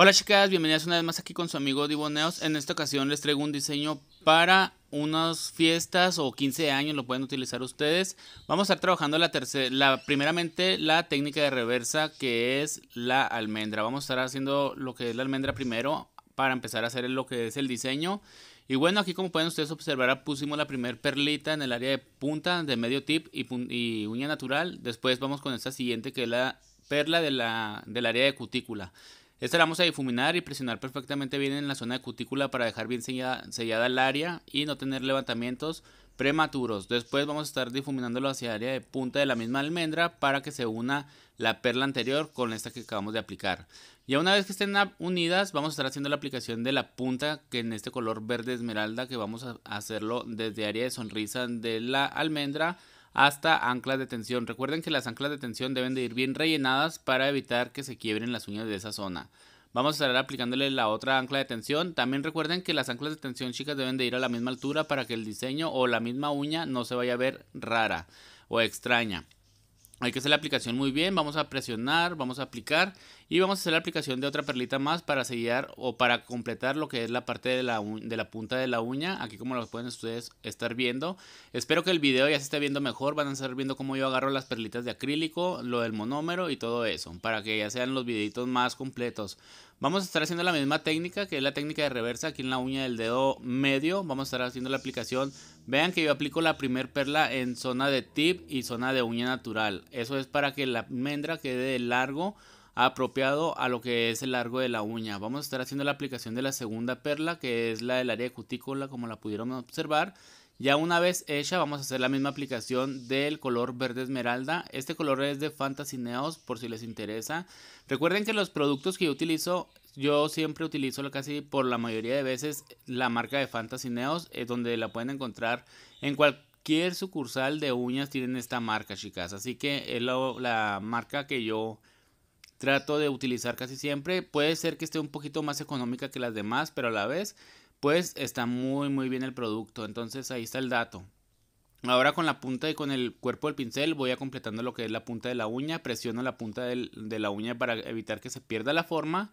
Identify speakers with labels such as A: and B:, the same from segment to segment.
A: Hola chicas, bienvenidas una vez más aquí con su amigo Diboneos. En esta ocasión les traigo un diseño para unas fiestas o 15 años, lo pueden utilizar ustedes. Vamos a estar trabajando la tercera, la, primeramente la técnica de reversa que es la almendra. Vamos a estar haciendo lo que es la almendra primero para empezar a hacer lo que es el diseño. Y bueno, aquí como pueden ustedes observar, pusimos la primer perlita en el área de punta, de medio tip y, y uña natural. Después vamos con esta siguiente que es la perla de la, del área de cutícula. Esta la vamos a difuminar y presionar perfectamente bien en la zona de cutícula para dejar bien sellada, el área y no tener levantamientos prematuros. Después vamos a estar difuminándolo hacia el área de punta de la misma almendra para que se una la perla anterior con esta que acabamos de aplicar. Ya una vez que estén unidas, vamos a estar haciendo la aplicación de la punta, que en este color verde esmeralda, que vamos a hacerlo desde área de sonrisa de la almendra hasta anclas de tensión. Recuerden que las anclas de tensión deben de ir bien rellenadas para evitar que se quiebren las uñas de esa zona. Vamos a estar aplicándole la otra ancla de tensión. También recuerden que las anclas de tensión chicas deben de ir a la misma altura para que el diseño o la misma uña no se vaya a ver rara o extraña. Hay que hacer la aplicación muy bien, vamos a presionar, vamos a aplicar y vamos a hacer la aplicación de otra perlita más para sellar o para completar lo que es la parte de la, de la punta de la uña. Aquí como lo pueden ustedes estar viendo. Espero que el video ya se esté viendo mejor. Van a estar viendo cómo yo agarro las perlitas de acrílico, lo del monómero y todo eso. Para que ya sean los videitos más completos. Vamos a estar haciendo la misma técnica que es la técnica de reversa aquí en la uña del dedo medio. Vamos a estar haciendo la aplicación. Vean que yo aplico la primer perla en zona de tip y zona de uña natural. Eso es para que la almendra quede largo apropiado a lo que es el largo de la uña. Vamos a estar haciendo la aplicación de la segunda perla, que es la del área de cutícula, como la pudieron observar. Ya una vez hecha, vamos a hacer la misma aplicación del color verde esmeralda. Este color es de Fantasy Neos, por si les interesa. Recuerden que los productos que yo utilizo, yo siempre utilizo casi por la mayoría de veces la marca de Fantasy Neos, es eh, donde la pueden encontrar en cualquier sucursal de uñas tienen esta marca, chicas. Así que es la marca que yo trato de utilizar casi siempre. Puede ser que esté un poquito más económica que las demás, pero a la vez, pues está muy, muy bien el producto. Entonces ahí está el dato. Ahora con la punta y con el cuerpo del pincel voy a completando lo que es la punta de la uña. Presiono la punta de la uña para evitar que se pierda la forma.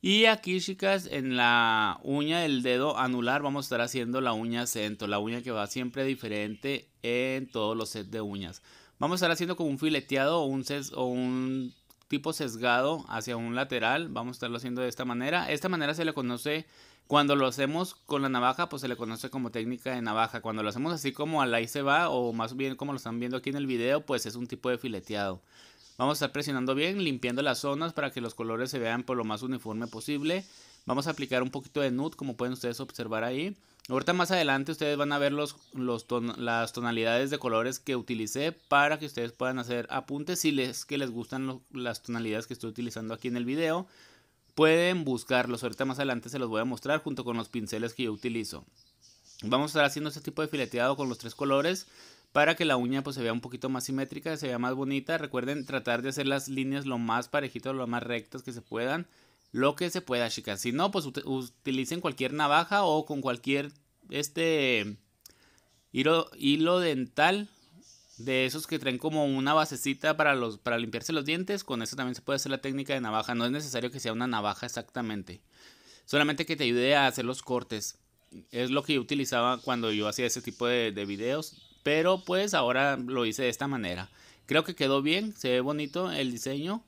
A: Y aquí chicas, en la uña del dedo anular vamos a estar haciendo la uña acento. La uña que va siempre diferente en todos los sets de uñas. Vamos a estar haciendo como un fileteado o un, ses, o un tipo sesgado hacia un lateral. Vamos a estarlo haciendo de esta manera. Esta manera se le conoce, cuando lo hacemos con la navaja, pues se le conoce como técnica de navaja. Cuando lo hacemos así como al ahí se va, o más bien como lo están viendo aquí en el video, pues es un tipo de fileteado. Vamos a estar presionando bien, limpiando las zonas para que los colores se vean por lo más uniforme posible. Vamos a aplicar un poquito de nude, como pueden ustedes observar ahí. Ahorita más adelante ustedes van a ver los, las tonalidades de colores que utilicé para que ustedes puedan hacer apuntes si les, que les gustan las tonalidades que estoy utilizando aquí en el video. Pueden buscarlos, ahorita más adelante se los voy a mostrar junto con los pinceles que yo utilizo. Vamos a estar haciendo este tipo de fileteado con los tres colores para que la uña pues se vea un poquito más simétrica, se vea más bonita. Recuerden tratar de hacer las líneas lo más parejitas, lo más rectas que se puedan lo que se pueda, chicas. Si no, pues utilicen cualquier navaja o con cualquier este hilo, hilo, dental de esos que traen como una basecita para los para limpiarse los dientes, con eso también se puede hacer la técnica de navaja, no es necesario que sea una navaja exactamente. Solamente que te ayude a hacer los cortes. Es lo que yo utilizaba cuando yo hacía ese tipo de, de videos. Pero pues ahora lo hice de esta manera. Creo que quedó bien, se ve bonito el diseño.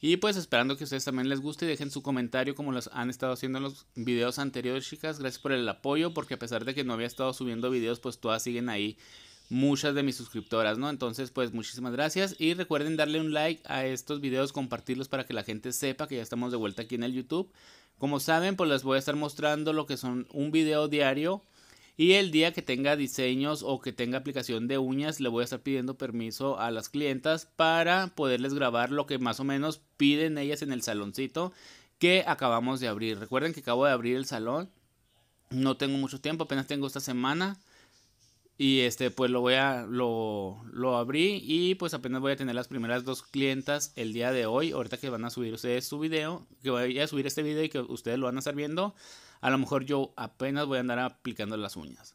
A: Y pues esperando que a ustedes también les guste y dejen su comentario como los han estado haciendo en los videos anteriores, chicas. Gracias por el apoyo, porque a pesar de que no había estado subiendo videos, pues todas siguen ahí muchas de mis suscriptoras, ¿no? Entonces, pues muchísimas gracias y recuerden darle un like a estos videos, compartirlos para que la gente sepa que ya estamos de vuelta aquí en el YouTube. Como saben, pues les voy a estar mostrando lo que son un video diario y el día que tenga diseños o que tenga aplicación de uñas, le voy a estar pidiendo permiso a las clientas para poderles grabar lo que más o menos piden ellas en el saloncito que acabamos de abrir. Recuerden que acabo de abrir el salón. No tengo mucho tiempo, apenas tengo esta semana. Y este, pues lo voy a, lo, lo abrí y pues apenas voy a tener las primeras dos clientas el día de hoy. Ahorita que van a subir ustedes su video, que voy a subir este video y que ustedes lo van a estar viendo a lo mejor yo apenas voy a andar aplicando las uñas.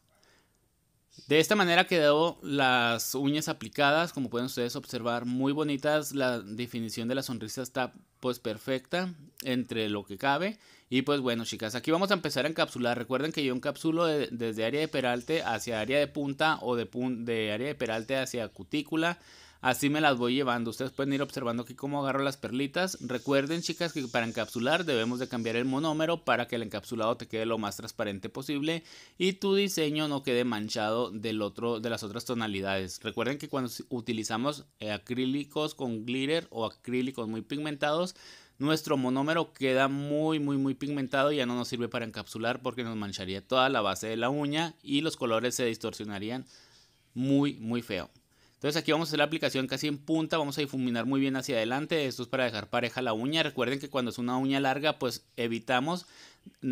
A: De esta manera quedó las uñas aplicadas, como pueden ustedes observar, muy bonitas. La definición de la sonrisa está pues perfecta entre lo que cabe. Y pues bueno chicas, aquí vamos a empezar a encapsular. Recuerden que yo encapsulo desde área de peralte hacia área de punta o de, de área de peralte hacia cutícula Así me las voy llevando. Ustedes pueden ir observando aquí cómo agarro las perlitas. Recuerden, chicas, que para encapsular debemos de cambiar el monómero para que el encapsulado te quede lo más transparente posible y tu diseño no quede manchado del otro, de las otras tonalidades. Recuerden que cuando utilizamos acrílicos con glitter o acrílicos muy pigmentados, nuestro monómero queda muy muy muy pigmentado y ya no nos sirve para encapsular porque nos mancharía toda la base de la uña y los colores se distorsionarían muy muy feo. Entonces aquí vamos a hacer la aplicación casi en punta, vamos a difuminar muy bien hacia adelante, esto es para dejar pareja la uña, recuerden que cuando es una uña larga pues evitamos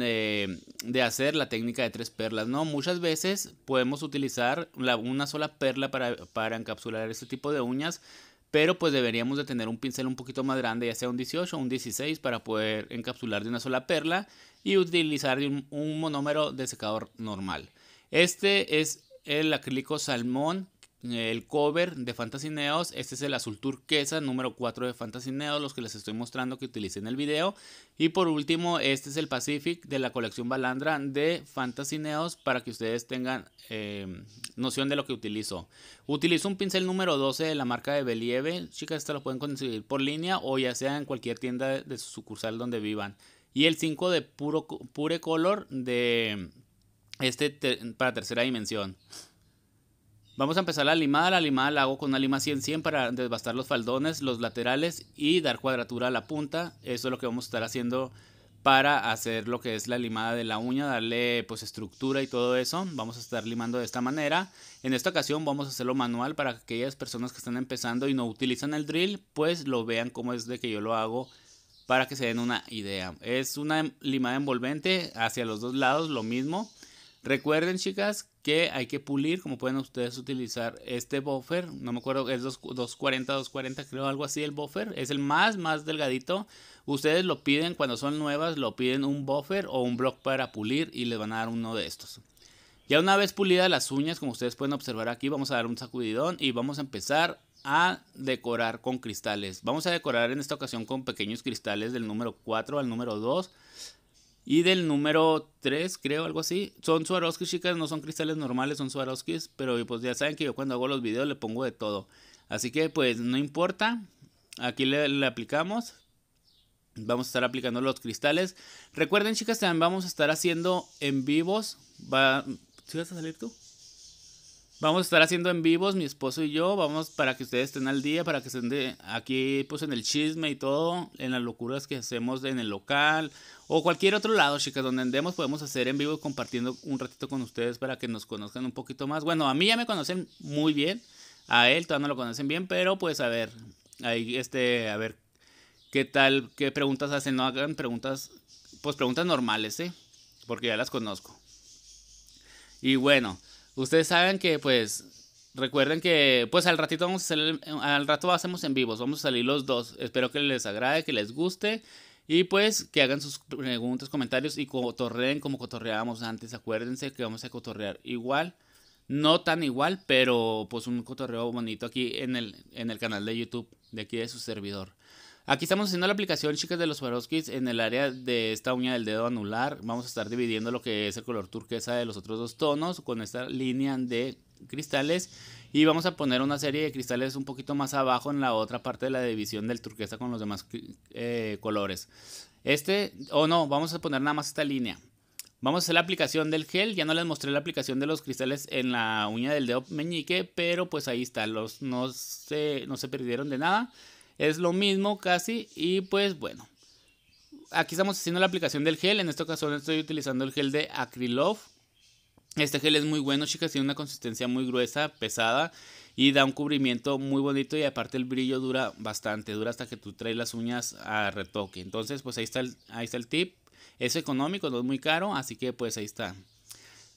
A: eh, de, hacer la técnica de tres perlas, ¿no? Muchas veces podemos utilizar una sola perla para, encapsular este tipo de uñas, pero pues deberíamos de tener un pincel un poquito más grande, ya sea un 18 o un 16, para poder encapsular de una sola perla y utilizar un monómero de secador normal. Este es el acrílico salmón el cover de Fantasy Neos. Este es el azul turquesa número 4 de Fantasy Neos, los que les estoy mostrando que utilicé en el video. Y por último, este es el Pacific de la colección Balandra de Fantasy Neos para que ustedes tengan eh, noción de lo que utilizo. Utilizo un pincel número 12 de la marca de Believe. Chicas, esto lo pueden conseguir por línea o ya sea en cualquier tienda de su sucursal donde vivan. Y el 5 de puro, Pure Color de este para tercera dimensión. Vamos a empezar la limada, la limada la hago con una lima 100-100 para desbastar los faldones, los laterales y dar cuadratura a la punta. Eso es lo que vamos a estar haciendo para hacer lo que es la limada de la uña, darle pues estructura y todo eso. Vamos a estar limando de esta manera. En esta ocasión vamos a hacerlo manual para aquellas personas que están empezando y no utilizan el drill, pues lo vean como es de que yo lo hago para que se den una idea. Es una limada envolvente hacia los dos lados, lo mismo. Recuerden, chicas, que hay que pulir, como pueden ustedes utilizar este buffer, no me acuerdo, es 240, 240, creo, algo así el buffer, es el más, más delgadito. Ustedes lo piden cuando son nuevas, lo piden un buffer o un block para pulir y les van a dar uno de estos. Ya una vez pulidas las uñas, como ustedes pueden observar aquí, vamos a dar un sacudidón y vamos a empezar a decorar con cristales. Vamos a decorar en esta ocasión con pequeños cristales del número 4 al número 2 y del número 3, creo, algo así. Son Swarovski, chicas, no son cristales normales, son Swarovski, Pero pues ya saben que yo cuando hago los videos le pongo de todo. Así que pues no importa. Aquí le, aplicamos. Vamos a estar aplicando los cristales. Recuerden, chicas, también vamos a estar haciendo en vivos. Va... ¿Sí vas a salir tú? Vamos a estar haciendo en vivos, mi esposo y yo. Vamos para que ustedes estén al día, para que estén aquí, pues en el chisme y todo, en las locuras que hacemos en el local o cualquier otro lado, chicas, donde andemos, podemos hacer en vivo compartiendo un ratito con ustedes para que nos conozcan un poquito más. Bueno, a mí ya me conocen muy bien, a él todavía no lo conocen bien, pero pues a ver, ahí este, a ver qué tal, qué preguntas hacen. No hagan preguntas, pues preguntas normales, ¿eh? Porque ya las conozco. Y bueno. Ustedes saben que pues recuerden que pues al ratito vamos a salir, al rato hacemos en vivos, vamos a salir los dos. Espero que les agrade, que les guste y pues que hagan sus preguntas, comentarios y cotorreen como cotorreábamos antes. Acuérdense que vamos a cotorrear igual, no tan igual, pero pues un cotorreo bonito aquí en el en el canal de YouTube de aquí de su servidor. Aquí estamos haciendo la aplicación, chicas, de los Swarovskis en el área de esta uña del dedo anular. Vamos a estar dividiendo lo que es el color turquesa de los otros dos tonos con esta línea de cristales y vamos a poner una serie de cristales un poquito más abajo en la otra parte de la división del turquesa con los demás eh, colores. Este, o no, vamos a poner nada más esta línea. Vamos a hacer la aplicación del gel. Ya no les mostré la aplicación de los cristales en la uña del dedo meñique, pero pues ahí está. Los, no, no se perdieron de nada es lo mismo casi y pues bueno. Aquí estamos haciendo la aplicación del gel, en esta ocasión estoy utilizando el gel de Acrylove. Este gel es muy bueno, chicas, tiene una consistencia muy gruesa, pesada y da un cubrimiento muy bonito y aparte el brillo dura bastante, dura hasta que tú traes las uñas a retoque. Entonces, pues ahí está el, ahí está el tip. Es económico, no es muy caro, así que pues ahí está.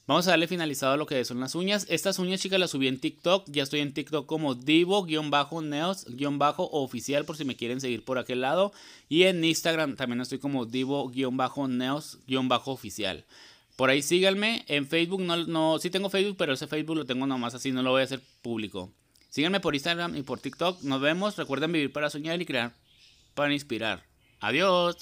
A: Vamos a darle finalizado a lo que son las uñas. Estas uñas, chicas, las subí en TikTok. Ya estoy en TikTok como divo-neos-oficial por si me quieren seguir por aquel lado. Y en Instagram también estoy como divo-neos-oficial. Por ahí síganme. En Facebook no, no, sí tengo Facebook, pero ese Facebook lo tengo nomás así, no lo voy a hacer público. Síganme por Instagram y por TikTok. Nos vemos. Recuerden vivir para soñar y crear para inspirar. Adiós.